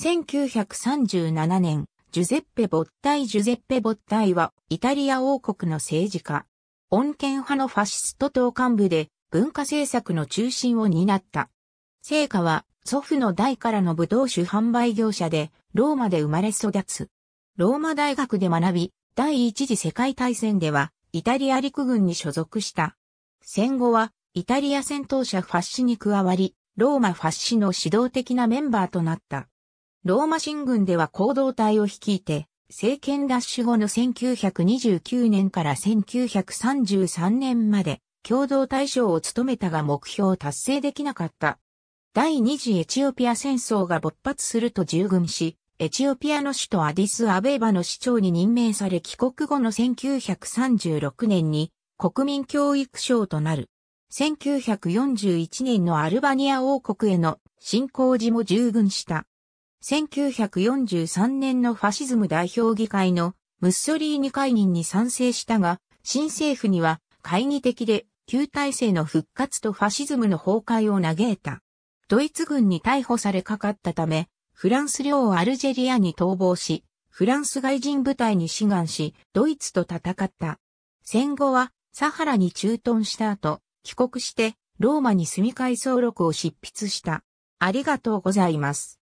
1937年、ジュゼッペ・ボッタイ・ジュゼッペ・ボッタイは、イタリア王国の政治家。穏健派のファシスト党幹部で、文化政策の中心を担った。聖火は、祖父の代からの武道酒販売業者で、ローマで生まれ育つ。ローマ大学で学び、第一次世界大戦では、イタリア陸軍に所属した。戦後は、イタリア戦闘車ファッシに加わり、ローマファッシの指導的なメンバーとなった。ローマ新軍では行動隊を率いて、政権奪取後の1929年から1933年まで、共同大将を務めたが目標を達成できなかった。第二次エチオピア戦争が勃発すると従軍し、エチオピアの首都アディス・アベーバの市長に任命され帰国後の1936年に国民教育省となる。1941年のアルバニア王国への侵攻時も従軍した。1943年のファシズム代表議会のムッソリーニ会任に賛成したが、新政府には懐疑的で旧体制の復活とファシズムの崩壊を嘆いた。ドイツ軍に逮捕されかかったため、フランス領アルジェリアに逃亡し、フランス外人部隊に志願し、ドイツと戦った。戦後は、サハラに駐屯した後、帰国して、ローマに住み替え総録を執筆した。ありがとうございます。